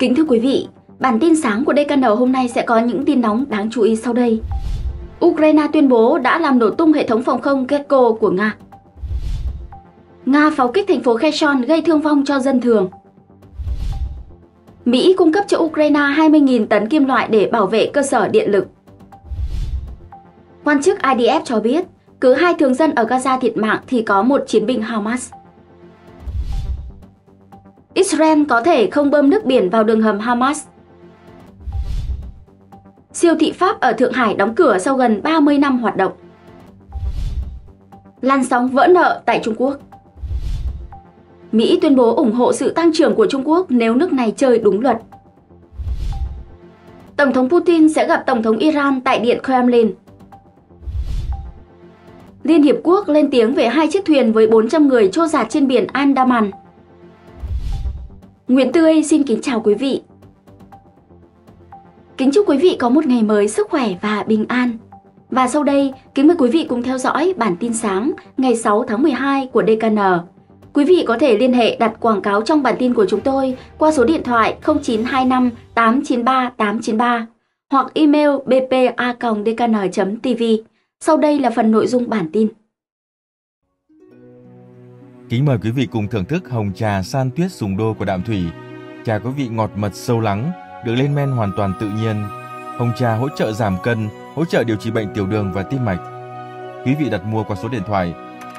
Kính thưa quý vị, bản tin sáng của DKN hôm nay sẽ có những tin nóng đáng chú ý sau đây. Ukraine tuyên bố đã làm nổ tung hệ thống phòng không Gecko của Nga. Nga pháo kích thành phố Kherson gây thương vong cho dân thường. Mỹ cung cấp cho Ukraine 20.000 tấn kim loại để bảo vệ cơ sở điện lực. Quan chức IDF cho biết, cứ hai thường dân ở Gaza thiệt mạng thì có một chiến binh Hamas. Israel có thể không bơm nước biển vào đường hầm Hamas. Siêu thị Pháp ở Thượng Hải đóng cửa sau gần 30 năm hoạt động. Lan sóng vỡ nợ tại Trung Quốc. Mỹ tuyên bố ủng hộ sự tăng trưởng của Trung Quốc nếu nước này chơi đúng luật. Tổng thống Putin sẽ gặp Tổng thống Iran tại Điện Kremlin. Liên Hiệp Quốc lên tiếng về hai chiếc thuyền với 400 người trôi giạt trên biển Andaman. Nguyễn Tươi xin kính chào quý vị. Kính chúc quý vị có một ngày mới sức khỏe và bình an. Và sau đây, kính mời quý vị cùng theo dõi bản tin sáng ngày 6 tháng 12 của DKN. Quý vị có thể liên hệ đặt quảng cáo trong bản tin của chúng tôi qua số điện thoại 0925 893 893 hoặc email bpa.dkn.tv. Sau đây là phần nội dung bản tin. Kính mời quý vị cùng thưởng thức hồng trà san tuyết sùng đô của Đạm Thủy. Trà có vị ngọt mật sâu lắng, được lên men hoàn toàn tự nhiên. Hồng trà hỗ trợ giảm cân, hỗ trợ điều trị bệnh tiểu đường và tim mạch. Quý vị đặt mua qua số điện thoại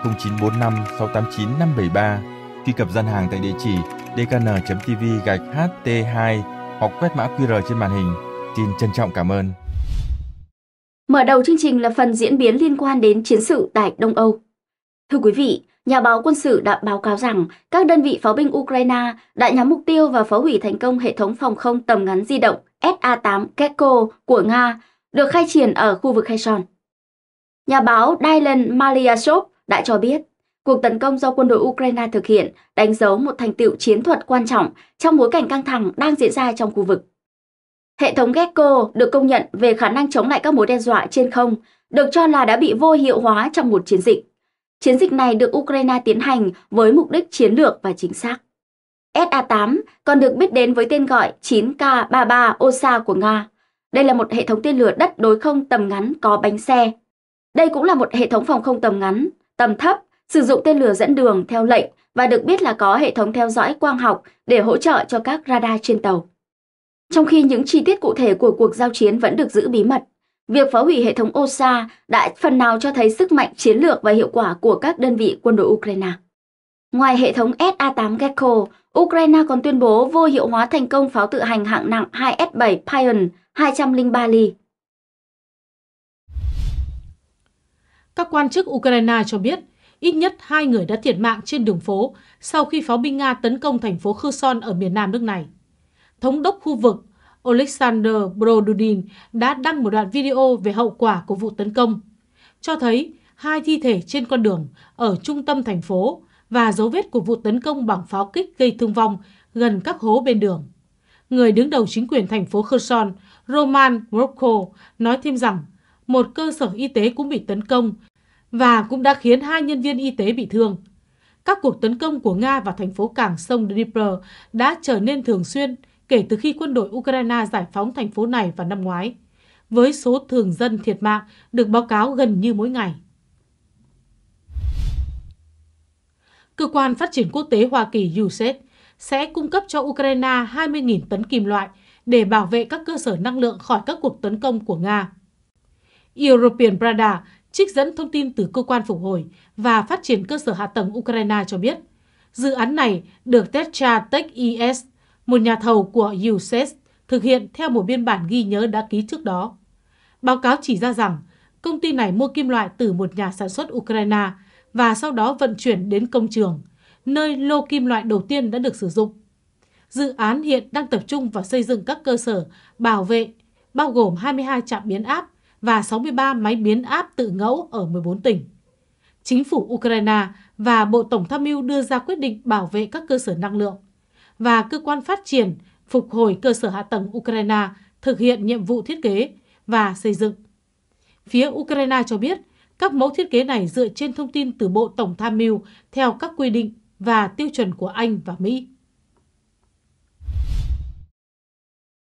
0945 689 573, truy cập gian hàng tại địa chỉ dkn.tv gạch ht2 hoặc quét mã QR trên màn hình. Xin trân trọng cảm ơn. Mở đầu chương trình là phần diễn biến liên quan đến chiến sự tại Đông Âu. Thưa quý vị, nhà báo quân sự đã báo cáo rằng các đơn vị pháo binh Ukraine đã nhắm mục tiêu và phá hủy thành công hệ thống phòng không tầm ngắn di động SA-8 Keko của Nga được khai triển ở khu vực Kherson. Nhà báo Dylan Maliashov đã cho biết, cuộc tấn công do quân đội Ukraine thực hiện đánh dấu một thành tựu chiến thuật quan trọng trong bối cảnh căng thẳng đang diễn ra trong khu vực. Hệ thống Gecko được công nhận về khả năng chống lại các mối đe dọa trên không, được cho là đã bị vô hiệu hóa trong một chiến dịch. Chiến dịch này được Ukraine tiến hành với mục đích chiến lược và chính xác. SA-8 còn được biết đến với tên gọi 9K-33 OSA của Nga. Đây là một hệ thống tên lửa đất đối không tầm ngắn có bánh xe. Đây cũng là một hệ thống phòng không tầm ngắn, tầm thấp, sử dụng tên lửa dẫn đường theo lệnh và được biết là có hệ thống theo dõi quang học để hỗ trợ cho các radar trên tàu. Trong khi những chi tiết cụ thể của cuộc giao chiến vẫn được giữ bí mật, Việc phá hủy hệ thống OSA đã phần nào cho thấy sức mạnh chiến lược và hiệu quả của các đơn vị quân đội Ukraine. Ngoài hệ thống SA-8 Gekko, Ukraine còn tuyên bố vô hiệu hóa thành công pháo tự hành hạng nặng 2S-7 Pion 203 ly. Các quan chức Ukraine cho biết, ít nhất hai người đã thiệt mạng trên đường phố sau khi pháo binh Nga tấn công thành phố Kherson ở miền nam nước này. Thống đốc khu vực Oleksandr Brodudin đã đăng một đoạn video về hậu quả của vụ tấn công, cho thấy hai thi thể trên con đường ở trung tâm thành phố và dấu vết của vụ tấn công bằng pháo kích gây thương vong gần các hố bên đường. Người đứng đầu chính quyền thành phố Kherson, Roman Grobko, nói thêm rằng một cơ sở y tế cũng bị tấn công và cũng đã khiến hai nhân viên y tế bị thương. Các cuộc tấn công của Nga vào thành phố cảng sông Dnipro đã trở nên thường xuyên kể từ khi quân đội Ukraine giải phóng thành phố này vào năm ngoái, với số thường dân thiệt mạng được báo cáo gần như mỗi ngày. Cơ quan Phát triển Quốc tế Hoa Kỳ USAID sẽ cung cấp cho Ukraine 20.000 tấn kim loại để bảo vệ các cơ sở năng lượng khỏi các cuộc tấn công của Nga. European Prada trích dẫn thông tin từ Cơ quan Phục hồi và Phát triển Cơ sở Hạ tầng Ukraine cho biết, dự án này được Tetra Tech ES một nhà thầu của UCES thực hiện theo một biên bản ghi nhớ đã ký trước đó. Báo cáo chỉ ra rằng công ty này mua kim loại từ một nhà sản xuất Ukraine và sau đó vận chuyển đến công trường, nơi lô kim loại đầu tiên đã được sử dụng. Dự án hiện đang tập trung vào xây dựng các cơ sở bảo vệ, bao gồm 22 trạm biến áp và 63 máy biến áp tự ngẫu ở 14 tỉnh. Chính phủ Ukraine và Bộ Tổng tham mưu đưa ra quyết định bảo vệ các cơ sở năng lượng và cơ quan phát triển phục hồi cơ sở hạ tầng Ukraine thực hiện nhiệm vụ thiết kế và xây dựng. Phía Ukraine cho biết các mẫu thiết kế này dựa trên thông tin từ Bộ Tổng tham mưu theo các quy định và tiêu chuẩn của Anh và Mỹ.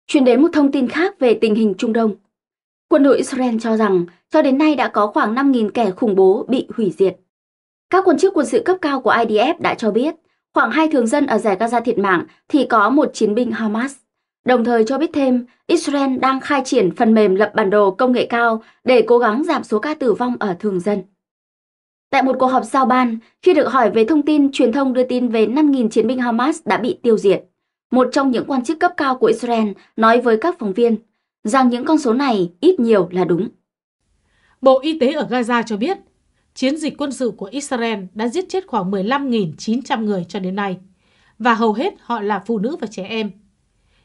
Chuyển đến một thông tin khác về tình hình Trung Đông. Quân đội Israel cho rằng cho đến nay đã có khoảng 5.000 kẻ khủng bố bị hủy diệt. Các quan chức quân sự cấp cao của IDF đã cho biết khoảng hai thường dân ở giải Gaza thiệt mạng thì có một chiến binh Hamas. Đồng thời cho biết thêm, Israel đang khai triển phần mềm lập bản đồ công nghệ cao để cố gắng giảm số ca tử vong ở thường dân. Tại một cuộc họp giao ban, khi được hỏi về thông tin truyền thông đưa tin về 5.000 chiến binh Hamas đã bị tiêu diệt, một trong những quan chức cấp cao của Israel nói với các phóng viên rằng những con số này ít nhiều là đúng. Bộ Y tế ở Gaza cho biết chiến dịch quân sự của Israel đã giết chết khoảng 15.900 người cho đến nay, và hầu hết họ là phụ nữ và trẻ em.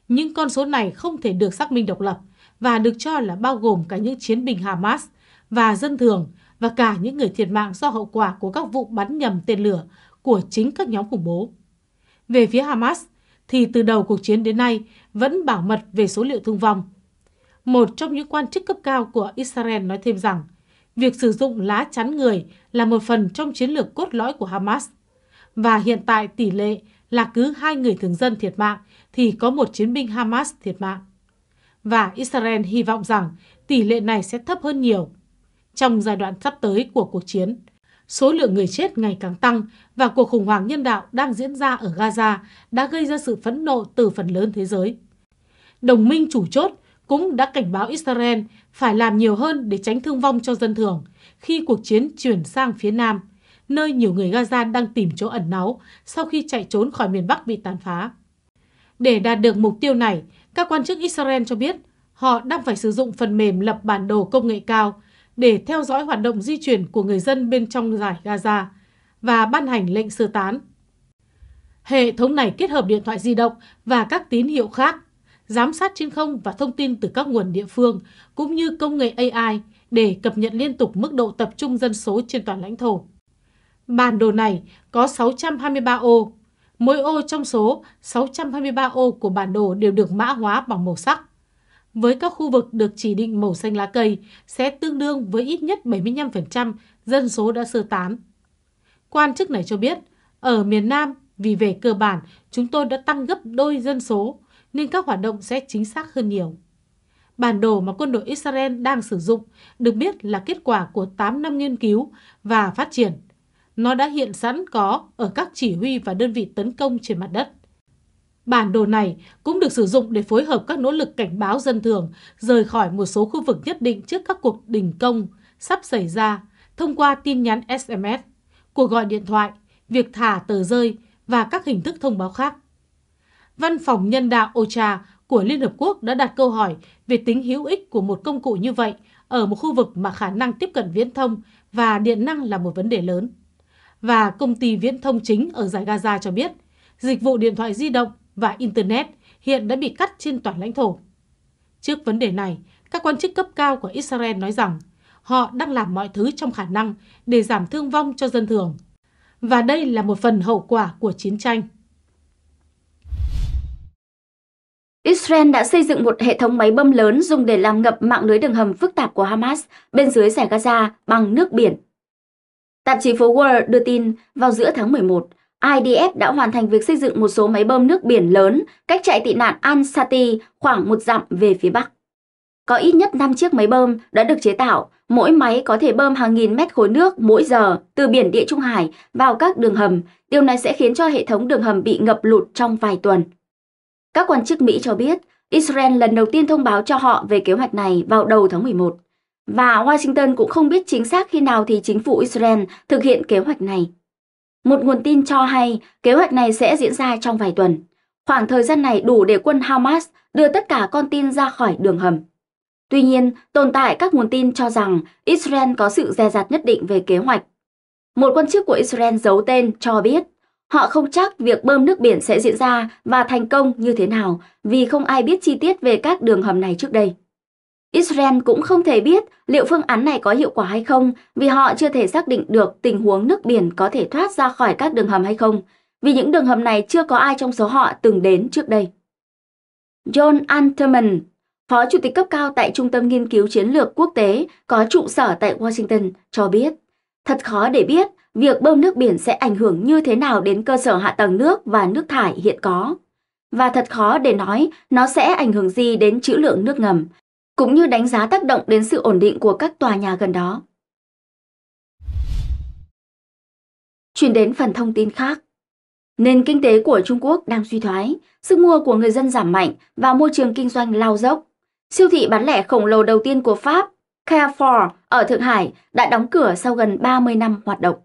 Nhưng con số này không thể được xác minh độc lập và được cho là bao gồm cả những chiến binh Hamas và dân thường và cả những người thiệt mạng do hậu quả của các vụ bắn nhầm tên lửa của chính các nhóm khủng bố. Về phía Hamas, thì từ đầu cuộc chiến đến nay vẫn bảo mật về số liệu thương vong. Một trong những quan chức cấp cao của Israel nói thêm rằng việc sử dụng lá chắn người là một phần trong chiến lược cốt lõi của Hamas. Và hiện tại tỷ lệ là cứ hai người thường dân thiệt mạng thì có một chiến binh Hamas thiệt mạng. Và Israel hy vọng rằng tỷ lệ này sẽ thấp hơn nhiều. Trong giai đoạn sắp tới của cuộc chiến, số lượng người chết ngày càng tăng và cuộc khủng hoảng nhân đạo đang diễn ra ở Gaza đã gây ra sự phẫn nộ từ phần lớn thế giới. Đồng minh chủ chốt cũng đã cảnh báo Israel phải làm nhiều hơn để tránh thương vong cho dân thường khi cuộc chiến chuyển sang phía Nam, nơi nhiều người Gaza đang tìm chỗ ẩn náu sau khi chạy trốn khỏi miền Bắc bị tàn phá. Để đạt được mục tiêu này, các quan chức Israel cho biết họ đang phải sử dụng phần mềm lập bản đồ công nghệ cao để theo dõi hoạt động di chuyển của người dân bên trong giải Gaza và ban hành lệnh sơ tán. Hệ thống này kết hợp điện thoại di động và các tín hiệu khác giám sát trên không và thông tin từ các nguồn địa phương, cũng như công nghệ AI để cập nhật liên tục mức độ tập trung dân số trên toàn lãnh thổ. Bản đồ này có 623 ô. Mỗi ô trong số 623 ô của bản đồ đều được mã hóa bằng màu sắc. Với các khu vực được chỉ định màu xanh lá cây sẽ tương đương với ít nhất 75% dân số đã sơ tán. Quan chức này cho biết, ở miền Nam, vì về cơ bản, chúng tôi đã tăng gấp đôi dân số nên các hoạt động sẽ chính xác hơn nhiều. Bản đồ mà quân đội Israel đang sử dụng được biết là kết quả của 8 năm nghiên cứu và phát triển. Nó đã hiện sẵn có ở các chỉ huy và đơn vị tấn công trên mặt đất. Bản đồ này cũng được sử dụng để phối hợp các nỗ lực cảnh báo dân thường rời khỏi một số khu vực nhất định trước các cuộc đình công sắp xảy ra thông qua tin nhắn SMS, cuộc gọi điện thoại, việc thả tờ rơi và các hình thức thông báo khác. Văn phòng Nhân đạo OCHA của Liên Hợp Quốc đã đặt câu hỏi về tính hữu ích của một công cụ như vậy ở một khu vực mà khả năng tiếp cận viễn thông và điện năng là một vấn đề lớn. Và công ty viễn thông chính ở giải Gaza cho biết, dịch vụ điện thoại di động và Internet hiện đã bị cắt trên toàn lãnh thổ. Trước vấn đề này, các quan chức cấp cao của Israel nói rằng họ đang làm mọi thứ trong khả năng để giảm thương vong cho dân thường. Và đây là một phần hậu quả của chiến tranh. Israel đã xây dựng một hệ thống máy bơm lớn dùng để làm ngập mạng lưới đường hầm phức tạp của Hamas bên dưới giải Gaza bằng nước biển. Tạp chí phố World đưa tin vào giữa tháng 11, IDF đã hoàn thành việc xây dựng một số máy bơm nước biển lớn cách trại tị nạn Ansati khoảng một dặm về phía bắc. Có ít nhất 5 chiếc máy bơm đã được chế tạo, mỗi máy có thể bơm hàng nghìn mét khối nước mỗi giờ từ biển Địa Trung Hải vào các đường hầm. Điều này sẽ khiến cho hệ thống đường hầm bị ngập lụt trong vài tuần. Các quan chức Mỹ cho biết Israel lần đầu tiên thông báo cho họ về kế hoạch này vào đầu tháng 11 và Washington cũng không biết chính xác khi nào thì chính phủ Israel thực hiện kế hoạch này. Một nguồn tin cho hay kế hoạch này sẽ diễn ra trong vài tuần. Khoảng thời gian này đủ để quân Hamas đưa tất cả con tin ra khỏi đường hầm. Tuy nhiên, tồn tại các nguồn tin cho rằng Israel có sự dè dặt nhất định về kế hoạch. Một quan chức của Israel giấu tên cho biết Họ không chắc việc bơm nước biển sẽ diễn ra và thành công như thế nào vì không ai biết chi tiết về các đường hầm này trước đây. Israel cũng không thể biết liệu phương án này có hiệu quả hay không vì họ chưa thể xác định được tình huống nước biển có thể thoát ra khỏi các đường hầm hay không, vì những đường hầm này chưa có ai trong số họ từng đến trước đây. John Anterman, Phó Chủ tịch cấp cao tại Trung tâm Nghiên cứu Chiến lược Quốc tế có trụ sở tại Washington, cho biết Thật khó để biết việc bơm nước biển sẽ ảnh hưởng như thế nào đến cơ sở hạ tầng nước và nước thải hiện có. Và thật khó để nói nó sẽ ảnh hưởng gì đến trữ lượng nước ngầm, cũng như đánh giá tác động đến sự ổn định của các tòa nhà gần đó. Chuyển đến phần thông tin khác. Nền kinh tế của Trung Quốc đang suy thoái, sức mua của người dân giảm mạnh và môi trường kinh doanh lao dốc. Siêu thị bán lẻ khổng lồ đầu tiên của Pháp, Carrefour ở Thượng Hải đã đóng cửa sau gần 30 năm hoạt động.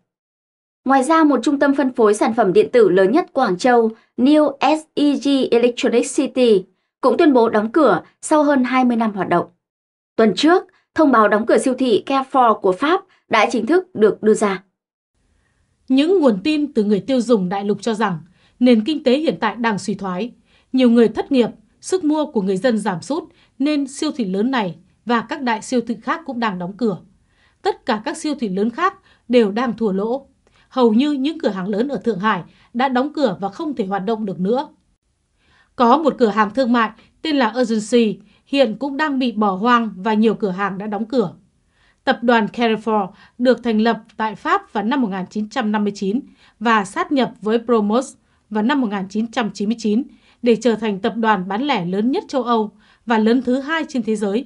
Ngoài ra, một trung tâm phân phối sản phẩm điện tử lớn nhất Quảng Châu, New SEG Electronic City, cũng tuyên bố đóng cửa sau hơn 20 năm hoạt động. Tuần trước, thông báo đóng cửa siêu thị Carrefour của Pháp đã chính thức được đưa ra. Những nguồn tin từ người tiêu dùng đại lục cho rằng nền kinh tế hiện tại đang suy thoái, nhiều người thất nghiệp, sức mua của người dân giảm sút nên siêu thị lớn này và các đại siêu thị khác cũng đang đóng cửa. Tất cả các siêu thị lớn khác đều đang thua lỗ hầu như những cửa hàng lớn ở Thượng Hải đã đóng cửa và không thể hoạt động được nữa. Có một cửa hàng thương mại tên là Urgency hiện cũng đang bị bỏ hoang và nhiều cửa hàng đã đóng cửa. Tập đoàn Carrefour được thành lập tại Pháp vào năm 1959 và sát nhập với Promos vào năm 1999 để trở thành tập đoàn bán lẻ lớn nhất châu Âu và lớn thứ hai trên thế giới.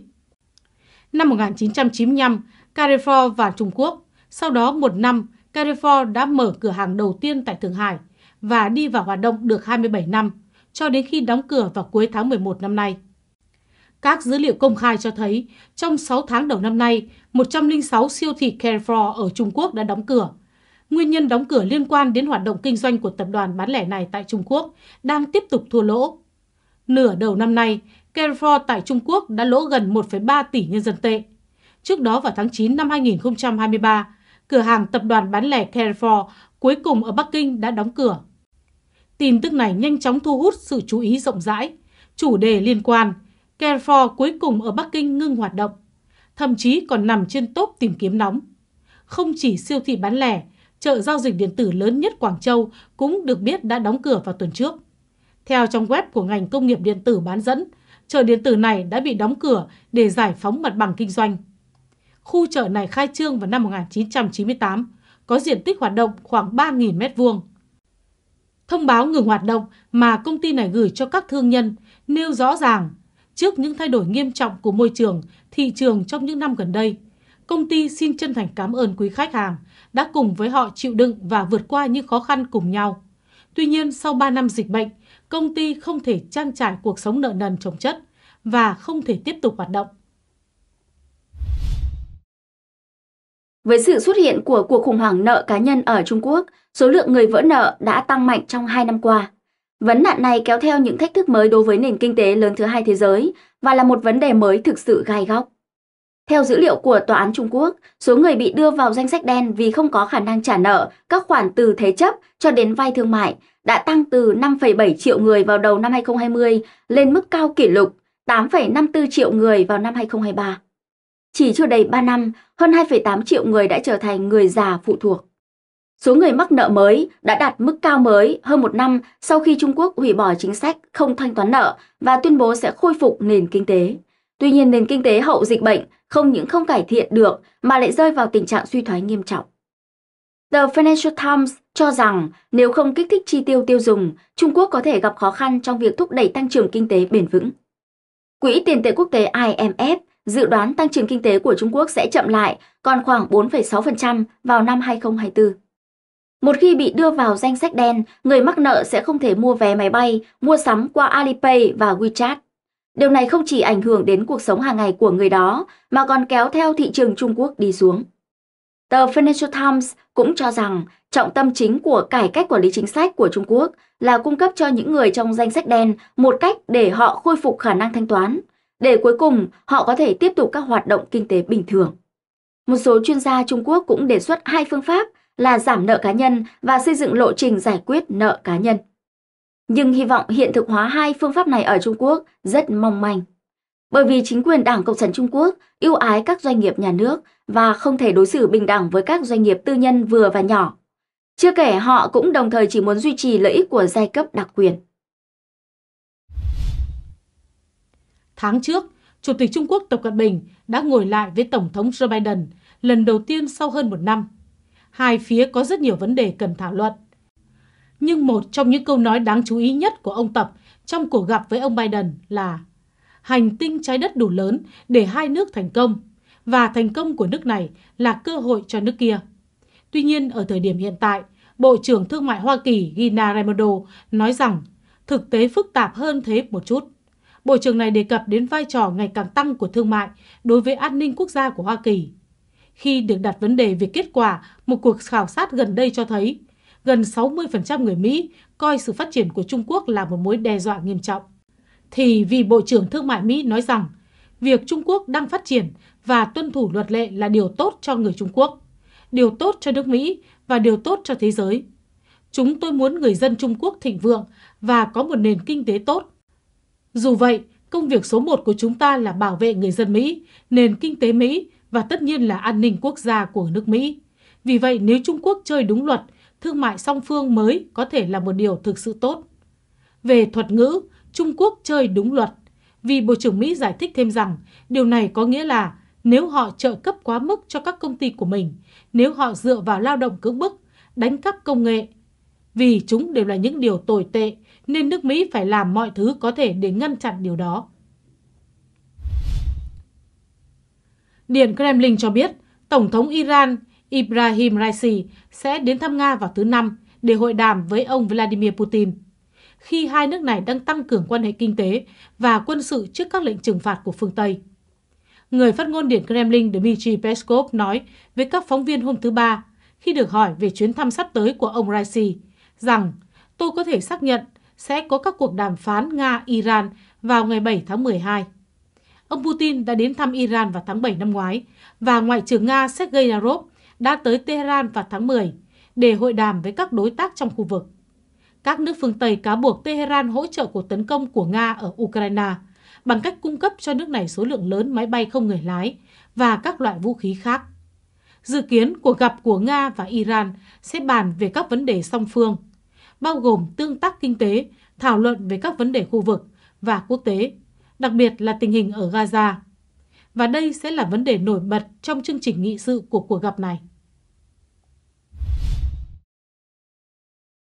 Năm 1995, Carrefour vào Trung Quốc, sau đó một năm Carrefour đã mở cửa hàng đầu tiên tại Thượng Hải và đi vào hoạt động được 27 năm, cho đến khi đóng cửa vào cuối tháng 11 năm nay. Các dữ liệu công khai cho thấy, trong 6 tháng đầu năm nay, 106 siêu thị Carrefour ở Trung Quốc đã đóng cửa. Nguyên nhân đóng cửa liên quan đến hoạt động kinh doanh của tập đoàn bán lẻ này tại Trung Quốc đang tiếp tục thua lỗ. Nửa đầu năm nay, Carrefour tại Trung Quốc đã lỗ gần 1,3 tỷ nhân dân tệ. Trước đó vào tháng 9 năm 2023, cửa hàng tập đoàn bán lẻ Carrefour cuối cùng ở Bắc Kinh đã đóng cửa. Tin tức này nhanh chóng thu hút sự chú ý rộng rãi. Chủ đề liên quan, Carrefour cuối cùng ở Bắc Kinh ngưng hoạt động, thậm chí còn nằm trên top tìm kiếm nóng. Không chỉ siêu thị bán lẻ, chợ giao dịch điện tử lớn nhất Quảng Châu cũng được biết đã đóng cửa vào tuần trước. Theo trong web của ngành công nghiệp điện tử bán dẫn, chợ điện tử này đã bị đóng cửa để giải phóng mặt bằng kinh doanh. Khu chợ này khai trương vào năm 1998, có diện tích hoạt động khoảng 3.000 m2. Thông báo ngừng hoạt động mà công ty này gửi cho các thương nhân nêu rõ ràng trước những thay đổi nghiêm trọng của môi trường, thị trường trong những năm gần đây, công ty xin chân thành cảm ơn quý khách hàng đã cùng với họ chịu đựng và vượt qua những khó khăn cùng nhau. Tuy nhiên, sau 3 năm dịch bệnh, công ty không thể trang trải cuộc sống nợ nần chồng chất và không thể tiếp tục hoạt động. Với sự xuất hiện của cuộc khủng hoảng nợ cá nhân ở Trung Quốc, số lượng người vỡ nợ đã tăng mạnh trong 2 năm qua. Vấn nạn này kéo theo những thách thức mới đối với nền kinh tế lớn thứ hai thế giới và là một vấn đề mới thực sự gai góc. Theo dữ liệu của Tòa án Trung Quốc, số người bị đưa vào danh sách đen vì không có khả năng trả nợ các khoản từ thế chấp cho đến vay thương mại đã tăng từ 5,7 triệu người vào đầu năm 2020 lên mức cao kỷ lục 8,54 triệu người vào năm 2023. Chỉ chưa đầy 3 năm, hơn 2,8 triệu người đã trở thành người già phụ thuộc. Số người mắc nợ mới đã đạt mức cao mới hơn một năm sau khi Trung Quốc hủy bỏ chính sách không thanh toán nợ và tuyên bố sẽ khôi phục nền kinh tế. Tuy nhiên, nền kinh tế hậu dịch bệnh không những không cải thiện được mà lại rơi vào tình trạng suy thoái nghiêm trọng. The Financial Times cho rằng nếu không kích thích chi tiêu tiêu dùng, Trung Quốc có thể gặp khó khăn trong việc thúc đẩy tăng trưởng kinh tế bền vững. Quỹ tiền tệ quốc tế IMF Dự đoán tăng trưởng kinh tế của Trung Quốc sẽ chậm lại, còn khoảng 4,6% vào năm 2024. Một khi bị đưa vào danh sách đen, người mắc nợ sẽ không thể mua vé máy bay, mua sắm qua Alipay và WeChat. Điều này không chỉ ảnh hưởng đến cuộc sống hàng ngày của người đó, mà còn kéo theo thị trường Trung Quốc đi xuống. Tờ Financial Times cũng cho rằng trọng tâm chính của cải cách quản lý chính sách của Trung Quốc là cung cấp cho những người trong danh sách đen một cách để họ khôi phục khả năng thanh toán, để cuối cùng họ có thể tiếp tục các hoạt động kinh tế bình thường. Một số chuyên gia Trung Quốc cũng đề xuất hai phương pháp là giảm nợ cá nhân và xây dựng lộ trình giải quyết nợ cá nhân. Nhưng hy vọng hiện thực hóa hai phương pháp này ở Trung Quốc rất mong manh. Bởi vì chính quyền Đảng Cộng sản Trung Quốc ưu ái các doanh nghiệp nhà nước và không thể đối xử bình đẳng với các doanh nghiệp tư nhân vừa và nhỏ. Chưa kể họ cũng đồng thời chỉ muốn duy trì lợi ích của giai cấp đặc quyền. Tháng trước, Chủ tịch Trung Quốc Tập Cận Bình đã ngồi lại với Tổng thống Joe Biden lần đầu tiên sau hơn một năm. Hai phía có rất nhiều vấn đề cần thảo luận. Nhưng một trong những câu nói đáng chú ý nhất của ông Tập trong cuộc gặp với ông Biden là hành tinh trái đất đủ lớn để hai nước thành công và thành công của nước này là cơ hội cho nước kia. Tuy nhiên, ở thời điểm hiện tại, Bộ trưởng Thương mại Hoa Kỳ Gina Raimondo nói rằng thực tế phức tạp hơn thế một chút. Bộ trưởng này đề cập đến vai trò ngày càng tăng của thương mại đối với an ninh quốc gia của Hoa Kỳ. Khi được đặt vấn đề về kết quả, một cuộc khảo sát gần đây cho thấy gần 60% người Mỹ coi sự phát triển của Trung Quốc là một mối đe dọa nghiêm trọng. Thì vì Bộ trưởng Thương mại Mỹ nói rằng việc Trung Quốc đang phát triển và tuân thủ luật lệ là điều tốt cho người Trung Quốc, điều tốt cho nước Mỹ và điều tốt cho thế giới. Chúng tôi muốn người dân Trung Quốc thịnh vượng và có một nền kinh tế tốt, dù vậy, công việc số một của chúng ta là bảo vệ người dân Mỹ, nền kinh tế Mỹ và tất nhiên là an ninh quốc gia của nước Mỹ. Vì vậy, nếu Trung Quốc chơi đúng luật, thương mại song phương mới có thể là một điều thực sự tốt. Về thuật ngữ, Trung Quốc chơi đúng luật, vì Bộ trưởng Mỹ giải thích thêm rằng điều này có nghĩa là nếu họ trợ cấp quá mức cho các công ty của mình, nếu họ dựa vào lao động cưỡng bức, đánh cắp công nghệ, vì chúng đều là những điều tồi tệ nên nước Mỹ phải làm mọi thứ có thể để ngăn chặn điều đó. Điện Kremlin cho biết, Tổng thống Iran Ibrahim Raisi sẽ đến thăm Nga vào thứ Năm để hội đàm với ông Vladimir Putin, khi hai nước này đang tăng cường quan hệ kinh tế và quân sự trước các lệnh trừng phạt của phương Tây. Người phát ngôn Điện Kremlin Dmitry Peskov nói với các phóng viên hôm thứ Ba khi được hỏi về chuyến thăm sắp tới của ông Raisi rằng tôi có thể xác nhận sẽ có các cuộc đàm phán Nga-Iran vào ngày 7 tháng 12. Ông Putin đã đến thăm Iran vào tháng 7 năm ngoái và Ngoại trưởng Nga Sergei Lavrov đã tới Tehran vào tháng 10 để hội đàm với các đối tác trong khu vực. Các nước phương Tây cáo buộc Tehran hỗ trợ cuộc tấn công của Nga ở Ukraine bằng cách cung cấp cho nước này số lượng lớn máy bay không người lái và các loại vũ khí khác. Dự kiến cuộc gặp của Nga và Iran sẽ bàn về các vấn đề song phương – bao gồm tương tác kinh tế, thảo luận về các vấn đề khu vực và quốc tế, đặc biệt là tình hình ở Gaza. Và đây sẽ là vấn đề nổi bật trong chương trình nghị sự của cuộc gặp này.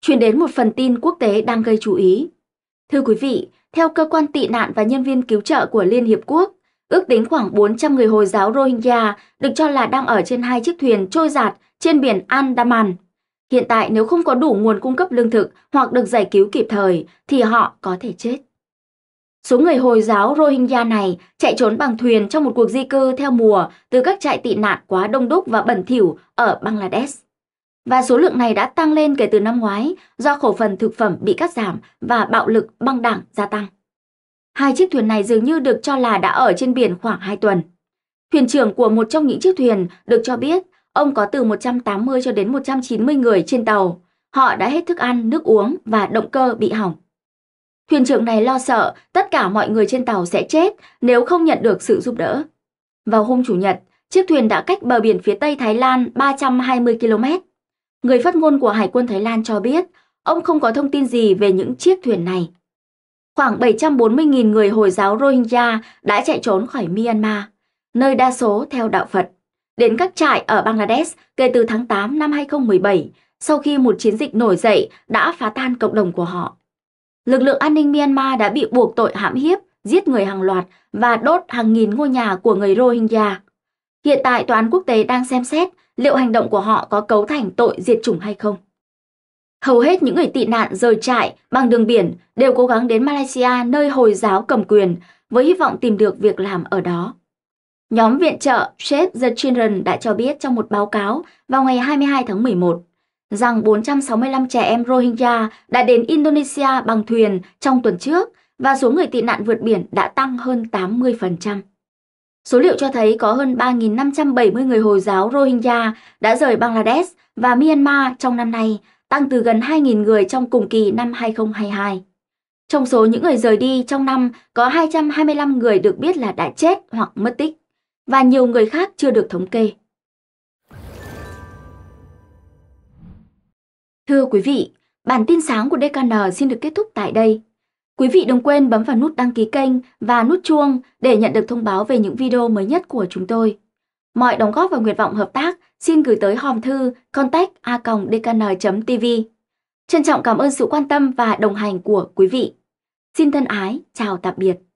Chuyển đến một phần tin quốc tế đang gây chú ý. Thưa quý vị, theo cơ quan tị nạn và nhân viên cứu trợ của Liên Hiệp Quốc, ước tính khoảng 400 người Hồi giáo Rohingya được cho là đang ở trên hai chiếc thuyền trôi giạt trên biển Andaman Hiện tại nếu không có đủ nguồn cung cấp lương thực hoặc được giải cứu kịp thời thì họ có thể chết. Số người Hồi giáo Rohingya này chạy trốn bằng thuyền trong một cuộc di cư theo mùa từ các trại tị nạn quá đông đúc và bẩn thỉu ở Bangladesh. Và số lượng này đã tăng lên kể từ năm ngoái do khẩu phần thực phẩm bị cắt giảm và bạo lực băng đảng gia tăng. Hai chiếc thuyền này dường như được cho là đã ở trên biển khoảng 2 tuần. Thuyền trưởng của một trong những chiếc thuyền được cho biết Ông có từ 180 cho đến 190 người trên tàu. Họ đã hết thức ăn, nước uống và động cơ bị hỏng. Thuyền trưởng này lo sợ tất cả mọi người trên tàu sẽ chết nếu không nhận được sự giúp đỡ. Vào hôm Chủ nhật, chiếc thuyền đã cách bờ biển phía Tây Thái Lan 320 km. Người phát ngôn của Hải quân Thái Lan cho biết ông không có thông tin gì về những chiếc thuyền này. Khoảng 740.000 người Hồi giáo Rohingya đã chạy trốn khỏi Myanmar, nơi đa số theo đạo Phật đến các trại ở Bangladesh kể từ tháng 8 năm 2017 sau khi một chiến dịch nổi dậy đã phá tan cộng đồng của họ. Lực lượng an ninh Myanmar đã bị buộc tội hãm hiếp, giết người hàng loạt và đốt hàng nghìn ngôi nhà của người Rohingya. Hiện tại tòa án quốc tế đang xem xét liệu hành động của họ có cấu thành tội diệt chủng hay không. Hầu hết những người tị nạn rời trại bằng đường biển đều cố gắng đến Malaysia nơi Hồi giáo cầm quyền với hy vọng tìm được việc làm ở đó. Nhóm viện trợ Shape the Children đã cho biết trong một báo cáo vào ngày 22 tháng 11 rằng 465 trẻ em Rohingya đã đến Indonesia bằng thuyền trong tuần trước và số người tị nạn vượt biển đã tăng hơn 80%. Số liệu cho thấy có hơn 3.570 người Hồi giáo Rohingya đã rời Bangladesh và Myanmar trong năm nay, tăng từ gần 2.000 người trong cùng kỳ năm 2022. Trong số những người rời đi trong năm, có 225 người được biết là đã chết hoặc mất tích và nhiều người khác chưa được thống kê. Thưa quý vị, bản tin sáng của DKN xin được kết thúc tại đây. Quý vị đừng quên bấm vào nút đăng ký kênh và nút chuông để nhận được thông báo về những video mới nhất của chúng tôi. Mọi đóng góp và nguyện vọng hợp tác xin gửi tới hòm thư contact a dkn.tv. Trân trọng cảm ơn sự quan tâm và đồng hành của quý vị. Xin thân ái, chào tạm biệt.